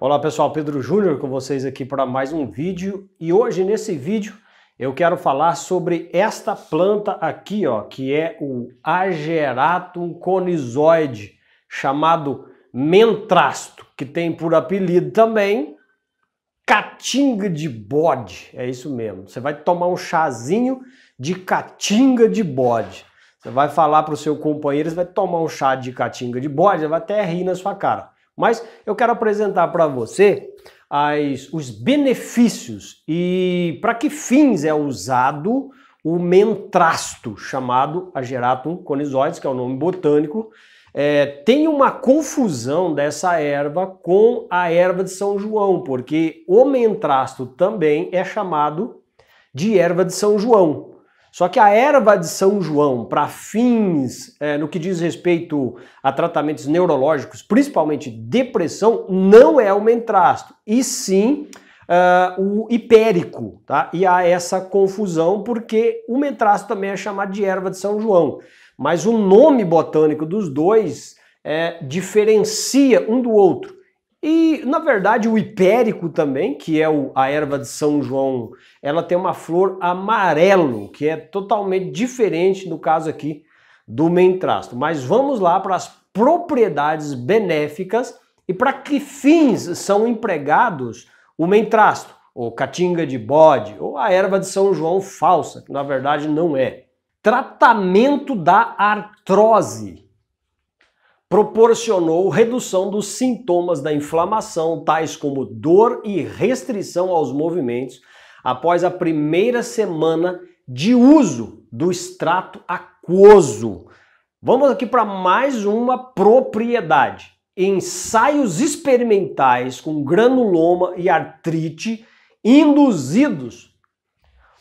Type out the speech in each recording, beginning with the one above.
Olá pessoal, Pedro Júnior com vocês aqui para mais um vídeo e hoje nesse vídeo eu quero falar sobre esta planta aqui, ó, que é o Ageratum conizoide, chamado mentrasto, que tem por apelido também catinga de bode. É isso mesmo. Você vai tomar um chazinho de catinga de bode. Você vai falar para o seu companheiro, você vai tomar um chá de catinga de bode, ele vai até rir na sua cara. Mas eu quero apresentar para você as, os benefícios e para que fins é usado o mentrasto, chamado Ageratum conizoides, que é o nome botânico. É, tem uma confusão dessa erva com a erva de São João, porque o mentrasto também é chamado de erva de São João. Só que a erva de São João, para fins é, no que diz respeito a tratamentos neurológicos, principalmente depressão, não é o mentrasto, e sim uh, o hipérico. Tá? E há essa confusão porque o mentrasto também é chamado de erva de São João. Mas o nome botânico dos dois é, diferencia um do outro. E, na verdade, o hipérico também, que é o, a erva de São João, ela tem uma flor amarelo, que é totalmente diferente, no caso aqui, do mentrasto. Mas vamos lá para as propriedades benéficas e para que fins são empregados o mentrasto, ou catinga de bode, ou a erva de São João falsa, que na verdade não é. Tratamento da artrose proporcionou redução dos sintomas da inflamação, tais como dor e restrição aos movimentos, após a primeira semana de uso do extrato aquoso. Vamos aqui para mais uma propriedade. Ensaios experimentais com granuloma e artrite induzidos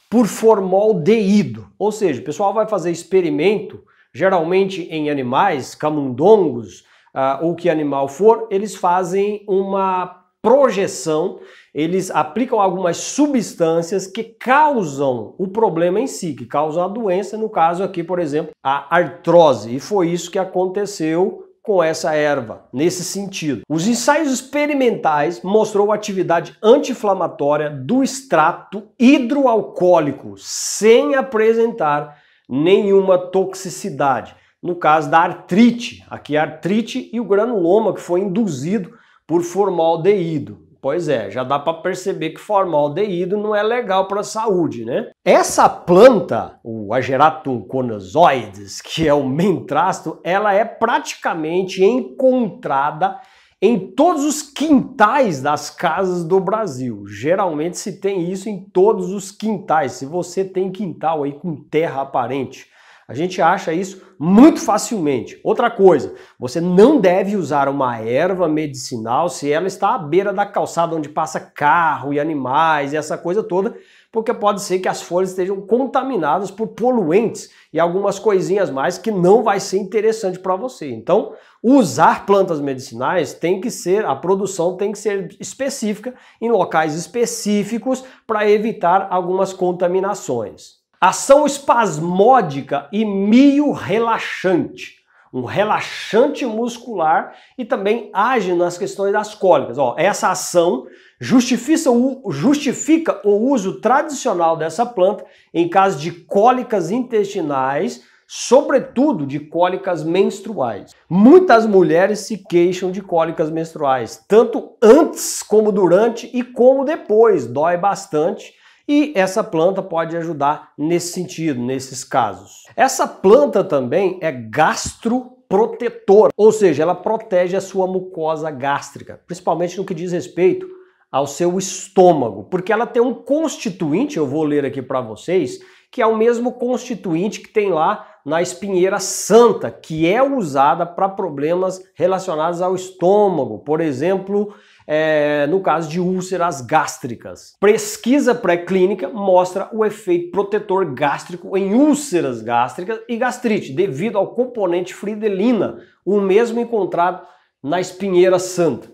por formaldeído. Ou seja, o pessoal vai fazer experimento geralmente em animais, camundongos, uh, ou que animal for, eles fazem uma projeção, eles aplicam algumas substâncias que causam o problema em si, que causam a doença, no caso aqui, por exemplo, a artrose. E foi isso que aconteceu com essa erva, nesse sentido. Os ensaios experimentais mostrou a atividade anti-inflamatória do extrato hidroalcoólico, sem apresentar nenhuma toxicidade. No caso da artrite, aqui é artrite e o granuloma que foi induzido por formaldeído. Pois é, já dá para perceber que formaldeído não é legal para a saúde, né? Essa planta, o Ageratum conazoides, que é o mentrasto, ela é praticamente encontrada em todos os quintais das casas do Brasil. Geralmente se tem isso em todos os quintais. Se você tem quintal aí com terra aparente, a gente acha isso muito facilmente. Outra coisa, você não deve usar uma erva medicinal se ela está à beira da calçada onde passa carro e animais e essa coisa toda, porque pode ser que as folhas estejam contaminadas por poluentes e algumas coisinhas mais que não vai ser interessante para você. Então, Usar plantas medicinais tem que ser, a produção tem que ser específica em locais específicos para evitar algumas contaminações. Ação espasmódica e mio relaxante. Um relaxante muscular e também age nas questões das cólicas. Ó, essa ação justifica o, justifica o uso tradicional dessa planta em caso de cólicas intestinais sobretudo de cólicas menstruais. Muitas mulheres se queixam de cólicas menstruais, tanto antes como durante e como depois, dói bastante. E essa planta pode ajudar nesse sentido, nesses casos. Essa planta também é gastroprotetora, ou seja, ela protege a sua mucosa gástrica, principalmente no que diz respeito ao seu estômago, porque ela tem um constituinte, eu vou ler aqui para vocês, que é o mesmo constituinte que tem lá na espinheira santa, que é usada para problemas relacionados ao estômago, por exemplo, é, no caso de úlceras gástricas. Pesquisa pré-clínica mostra o efeito protetor gástrico em úlceras gástricas e gastrite, devido ao componente fridelina, o mesmo encontrado na espinheira santa.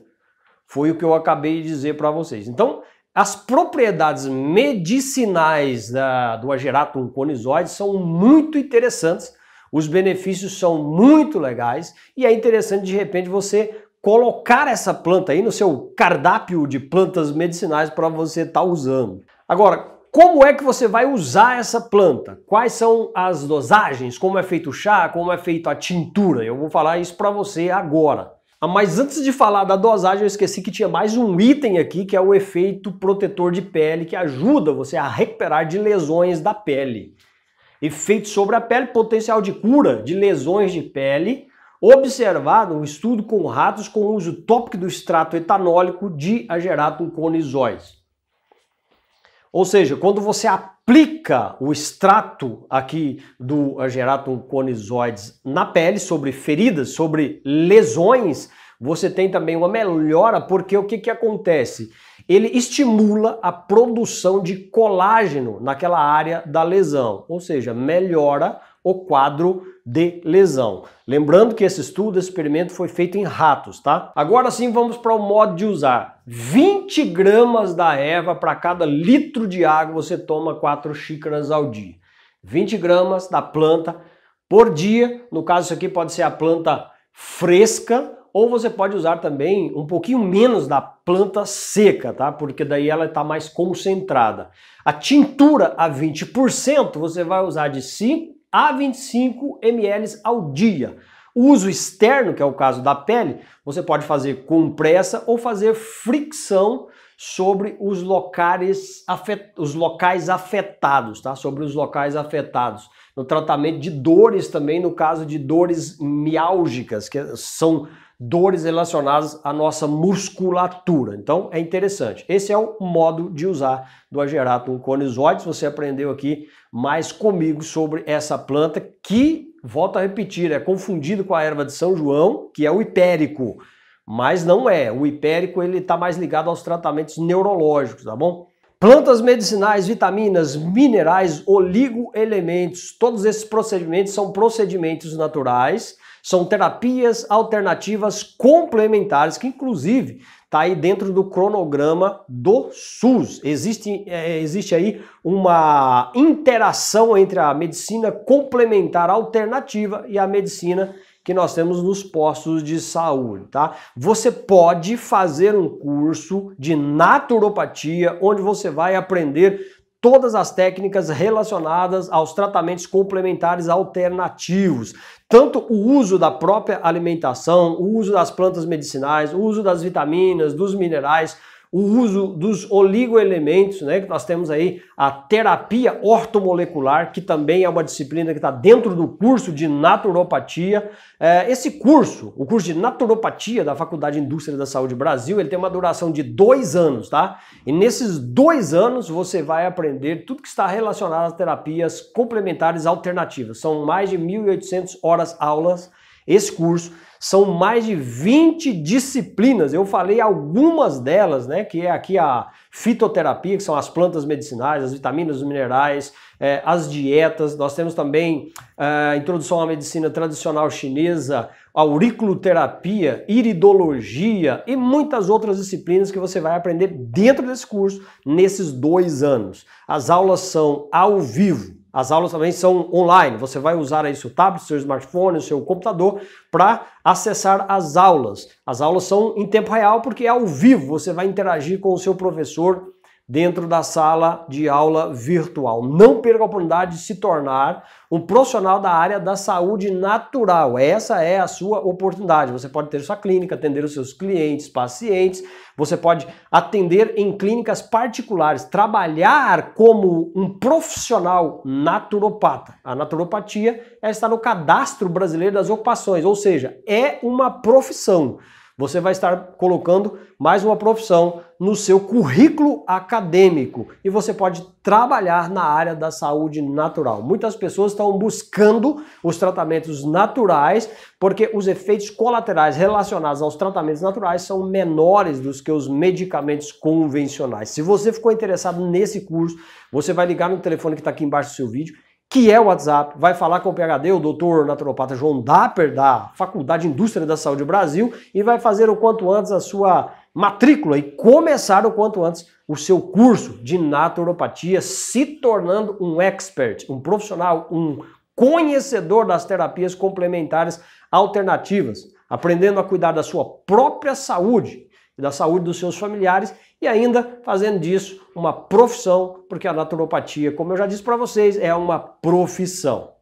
Foi o que eu acabei de dizer para vocês. Então, as propriedades medicinais da, do ageratum conizoide são muito interessantes, os benefícios são muito legais e é interessante de repente você colocar essa planta aí no seu cardápio de plantas medicinais para você estar tá usando. Agora, como é que você vai usar essa planta? Quais são as dosagens? Como é feito o chá? Como é feito a tintura? Eu vou falar isso para você agora. Ah, mas antes de falar da dosagem, eu esqueci que tinha mais um item aqui, que é o efeito protetor de pele, que ajuda você a recuperar de lesões da pele. Efeito sobre a pele, potencial de cura de lesões de pele, observado um estudo com ratos com uso tópico do extrato etanólico de ageratum conizóis. Ou seja, quando você aplica o extrato aqui do geratum conizoides na pele, sobre feridas, sobre lesões, você tem também uma melhora, porque o que, que acontece? Ele estimula a produção de colágeno naquela área da lesão, ou seja, melhora o quadro de lesão. Lembrando que esse estudo, esse experimento foi feito em ratos, tá? Agora sim vamos para o modo de usar. 20 gramas da erva para cada litro de água você toma 4 xícaras ao dia. 20 gramas da planta por dia, no caso isso aqui pode ser a planta fresca ou você pode usar também um pouquinho menos da planta seca, tá? Porque daí ela está mais concentrada. A tintura a 20% você vai usar de 5 a 25 ml ao dia. O uso externo, que é o caso da pele, você pode fazer compressa ou fazer fricção sobre os locais, afet... os locais afetados, tá? Sobre os locais afetados. No tratamento de dores também, no caso de dores miálgicas, que são dores relacionadas à nossa musculatura. Então é interessante. Esse é o modo de usar do Ageratum conizoides. Você aprendeu aqui mais comigo sobre essa planta que, volto a repetir, é confundido com a erva de São João, que é o hipérico. Mas não é. O hipérico ele está mais ligado aos tratamentos neurológicos, tá bom? Plantas medicinais, vitaminas, minerais, oligoelementos, todos esses procedimentos são procedimentos naturais são terapias alternativas complementares que, inclusive, está aí dentro do cronograma do SUS. Existe, é, existe aí uma interação entre a medicina complementar alternativa e a medicina que nós temos nos postos de saúde, tá? Você pode fazer um curso de naturopatia onde você vai aprender todas as técnicas relacionadas aos tratamentos complementares alternativos. Tanto o uso da própria alimentação, o uso das plantas medicinais, o uso das vitaminas, dos minerais, o uso dos oligoelementos, né, que nós temos aí a terapia ortomolecular, que também é uma disciplina que está dentro do curso de naturopatia. É, esse curso, o curso de naturopatia da Faculdade de Indústria da Saúde Brasil, ele tem uma duração de dois anos, tá? E nesses dois anos você vai aprender tudo que está relacionado às terapias complementares alternativas. São mais de 1.800 horas aulas esse curso são mais de 20 disciplinas. Eu falei algumas delas, né? Que é aqui a fitoterapia, que são as plantas medicinais, as vitaminas, os minerais, é, as dietas. Nós temos também é, a introdução à medicina tradicional chinesa, auriculoterapia, iridologia e muitas outras disciplinas que você vai aprender dentro desse curso nesses dois anos. As aulas são ao vivo. As aulas também são online. Você vai usar aí seu tablet, seu smartphone, seu computador para acessar as aulas. As aulas são em tempo real porque é ao vivo. Você vai interagir com o seu professor dentro da sala de aula virtual. Não perca a oportunidade de se tornar um profissional da área da saúde natural. Essa é a sua oportunidade. Você pode ter sua clínica, atender os seus clientes, pacientes, você pode atender em clínicas particulares, trabalhar como um profissional naturopata. A naturopatia é está no cadastro brasileiro das ocupações, ou seja, é uma profissão. Você vai estar colocando mais uma profissão no seu currículo acadêmico e você pode trabalhar na área da saúde natural. Muitas pessoas estão buscando os tratamentos naturais porque os efeitos colaterais relacionados aos tratamentos naturais são menores dos que os medicamentos convencionais. Se você ficou interessado nesse curso, você vai ligar no telefone que está aqui embaixo do seu vídeo que é o WhatsApp, vai falar com o PHD, o doutor naturopata João Dapper, da Faculdade de Indústria da Saúde Brasil, e vai fazer o quanto antes a sua matrícula e começar o quanto antes o seu curso de naturopatia, se tornando um expert, um profissional, um conhecedor das terapias complementares alternativas, aprendendo a cuidar da sua própria saúde e da saúde dos seus familiares e ainda fazendo disso uma profissão, porque a naturopatia, como eu já disse para vocês, é uma profissão.